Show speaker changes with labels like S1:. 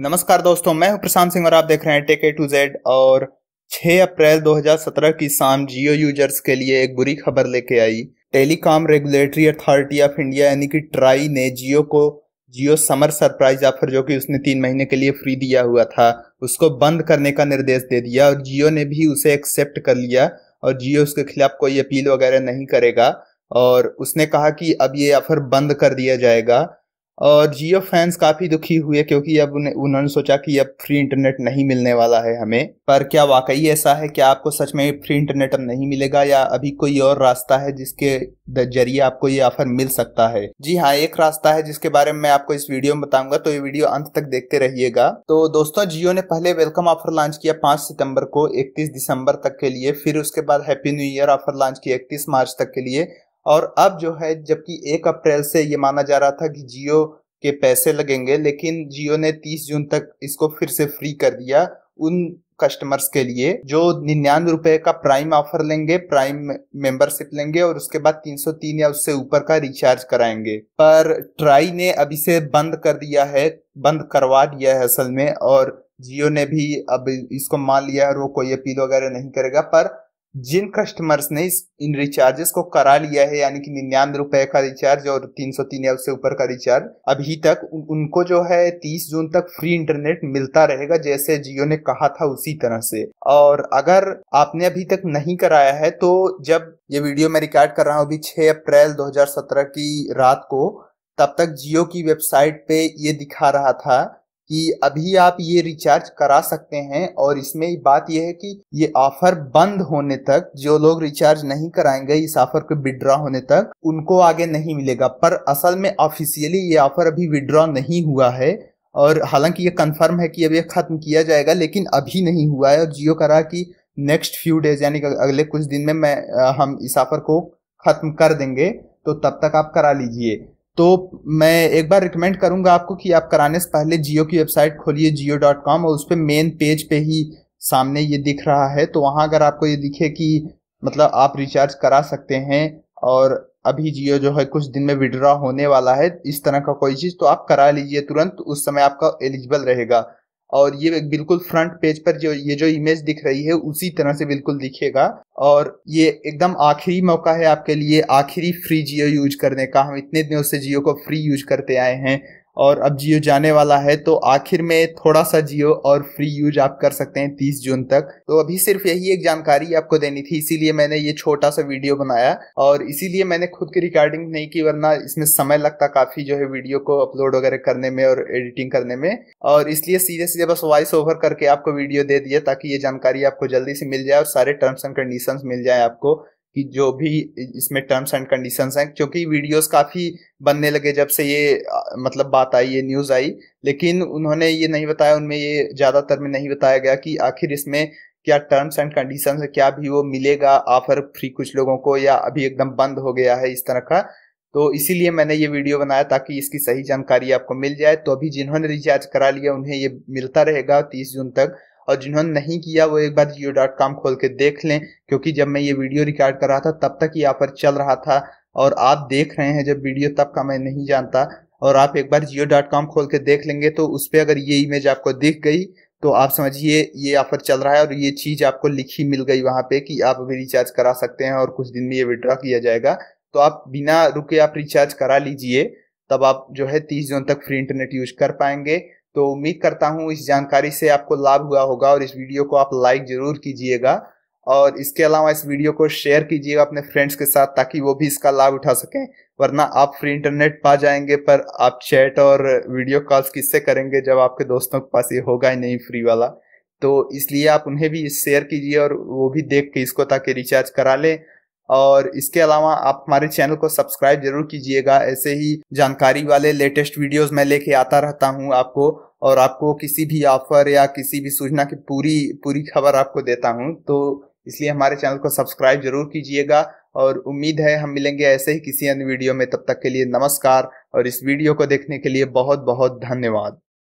S1: नमस्कार दोस्तों मैं हूं प्रशांत सिंह और आप देख रहे हैं टेके टू जेड और 6 अप्रैल 2017 की शाम जियो यूजर्स के लिए एक बुरी खबर लेके आई Telecom Regulatory Authority of India यानी कि ट्राई ने जियो को जियो समर सरप्राइज ऑफर जो कि उसने तीन महीने के लिए फ्री दिया हुआ था उसको बंद करने का निर्देश दे दिया और जियो ने भी उसे एक्सेप्ट कर लिया और जियो उसके खिलाफ कोई अपील वगैरह नहीं करेगा और उसने कहा कि अब ये ऑफर बंद कर दिया जाएगा और जियो फैंस काफ़ी दुखी हुए क्योंकि अब उन्होंने सोचा कि अब फ्री इंटरनेट नहीं मिलने वाला है हमें पर क्या वाकई ऐसा है क्या आपको सच में फ्री इंटरनेट अब नहीं मिलेगा या अभी कोई और रास्ता है जिसके जरिए आपको ये ऑफर मिल सकता है जी हाँ एक रास्ता है जिसके बारे में मैं आपको इस वीडियो में बताऊंगा तो ये वीडियो अंत तक देखते रहिएगा तो दोस्तों जियो ने पहले वेलकम ऑफर लॉन्च किया पांच सितम्बर को इकतीस दिसंबर तक के लिए फिर उसके बाद happy new year offer launch किया इकतीस मार्च तक के लिए और अब जो है जबकि एक अप्रैल से ये माना जा रहा था कि जियो के पैसे लगेंगे लेकिन जियो ने 30 जून तक इसको फिर से फ्री कर दिया उन कस्टमर्स के लिए जो निन्यानवे रुपए का प्राइम ऑफर लेंगे प्राइम मेंबरशिप लेंगे और उसके बाद 303 या उससे ऊपर का रिचार्ज कराएंगे पर ट्राई ने अब इसे बंद कर दिया है बंद करवा दिया है असल में और जियो ने भी अब इसको मान लिया और वो कोई अपील वगैरह नहीं करेगा पर जिन कस्टमर्स ने इन रिचार्जेस को करा लिया है यानी कि निन्यानवे रुपए का रिचार्ज और तीन सौ तीन या उससे ऊपर का रिचार्ज अभी तक उन, उनको जो है तीस जून तक फ्री इंटरनेट मिलता रहेगा जैसे जियो ने कहा था उसी तरह से और अगर आपने अभी तक नहीं कराया है तो जब ये वीडियो मैं रिकॉर्ड कर रहा हूँ अभी छह अप्रैल दो की रात को तब तक जियो की वेबसाइट पे ये दिखा रहा था कि अभी आप ये रिचार्ज करा सकते हैं और इसमें बात यह है कि ये ऑफर बंद होने तक जो लोग रिचार्ज नहीं कराएंगे इस ऑफर को विड्रॉ होने तक उनको आगे नहीं मिलेगा पर असल में ऑफिशियली ये ऑफर अभी विड्रॉ नहीं हुआ है और हालांकि ये कंफर्म है कि अभी खत्म किया जाएगा लेकिन अभी नहीं हुआ है और जियो करा कि नेक्स्ट फ्यू डेज यानी अगले कुछ दिन में मैं हम इस ऑफर को खत्म कर देंगे तो तब तक आप करा लीजिए तो मैं एक बार रिकमेंड करूंगा आपको कि आप कराने से पहले जियो की वेबसाइट खोलिए जियो डॉट कॉम और उस पर मेन पेज पे ही सामने ये दिख रहा है तो वहाँ अगर आपको ये दिखे कि मतलब आप रिचार्ज करा सकते हैं और अभी जियो जो है कुछ दिन में विड्रॉ होने वाला है इस तरह का कोई चीज़ तो आप करा लीजिए तुरंत उस समय आपका एलिजिबल रहेगा और ये बिल्कुल फ्रंट पेज पर जो ये जो इमेज दिख रही है उसी तरह से बिल्कुल दिखेगा और ये एकदम आखिरी मौका है आपके लिए आखिरी फ्री जियो यूज करने का हम इतने दिनों से जियो को फ्री यूज करते आए हैं और अब जियो जाने वाला है तो आखिर में थोड़ा सा जियो और फ्री यूज आप कर सकते हैं तीस जून तक तो अभी सिर्फ यही एक जानकारी आपको देनी थी इसीलिए मैंने ये छोटा सा वीडियो बनाया और इसीलिए मैंने खुद की रिकॉर्डिंग नहीं की वरना इसमें समय लगता काफ़ी जो है वीडियो को अपलोड वगैरह करने में और एडिटिंग करने में और इसलिए सीधे सीधे बस वॉइस ओवर करके आपको वीडियो दे दिया ताकि ये जानकारी आपको जल्दी से मिल जाए और सारे टर्म्स एंड कंडीशन मिल जाए आपको कि जो भी इसमें टर्म्स एंड कंडीशंस हैं क्योंकि वीडियोस काफ़ी बनने लगे जब से ये मतलब बात आई ये न्यूज़ आई लेकिन उन्होंने ये नहीं बताया उनमें ये ज़्यादातर में नहीं बताया गया कि आखिर इसमें क्या टर्म्स एंड कंडीशन है क्या भी वो मिलेगा ऑफर फ्री कुछ लोगों को या अभी एकदम बंद हो गया है इस तरह का तो इसीलिए मैंने ये वीडियो बनाया ताकि इसकी सही जानकारी आपको मिल जाए तो अभी जिन्होंने रिचार्ज करा लिया उन्हें ये मिलता रहेगा तीस जून तक और जिन्होंने नहीं किया वो एक बार जियो डॉट कॉम खोल के देख लें क्योंकि जब मैं ये वीडियो रिकॉर्ड कर रहा था तब तक ये ऑफर चल रहा था और आप देख रहे हैं जब वीडियो तब का मैं नहीं जानता और आप एक बार जियो डॉट कॉम खोल के देख लेंगे तो उस पर अगर ये इमेज आपको दिख गई तो आप समझिए ये ऑफर चल रहा है और ये चीज़ आपको लिखी मिल गई वहाँ पे कि आप अभी रिचार्ज करा सकते हैं और कुछ दिन में ये विड्रॉ किया जाएगा तो आप बिना रुके आप रिचार्ज करा लीजिए तब आप जो है तीस जून तक फ्री इंटरनेट यूज कर पाएंगे तो उम्मीद करता हूँ इस जानकारी से आपको लाभ हुआ होगा और इस वीडियो को आप लाइक जरूर कीजिएगा और इसके अलावा इस वीडियो को शेयर कीजिएगा अपने फ्रेंड्स के साथ ताकि वो भी इसका लाभ उठा सकें वरना आप फ्री इंटरनेट पा जाएंगे पर आप चैट और वीडियो कॉल्स किससे करेंगे जब आपके दोस्तों के पास ये होगा ही नहीं फ्री वाला तो इसलिए आप उन्हें भी शेयर कीजिए और वो भी देख के इसको ताकि रिचार्ज करा लें और इसके अलावा आप हमारे चैनल को सब्सक्राइब जरूर कीजिएगा ऐसे ही जानकारी वाले लेटेस्ट वीडियोज मैं लेके आता रहता हूँ आपको और आपको किसी भी ऑफर या किसी भी सूचना की पूरी पूरी खबर आपको देता हूँ तो इसलिए हमारे चैनल को सब्सक्राइब जरूर कीजिएगा और उम्मीद है हम मिलेंगे ऐसे ही किसी अन्य वीडियो में तब तक के लिए नमस्कार और इस वीडियो को देखने के लिए बहुत बहुत धन्यवाद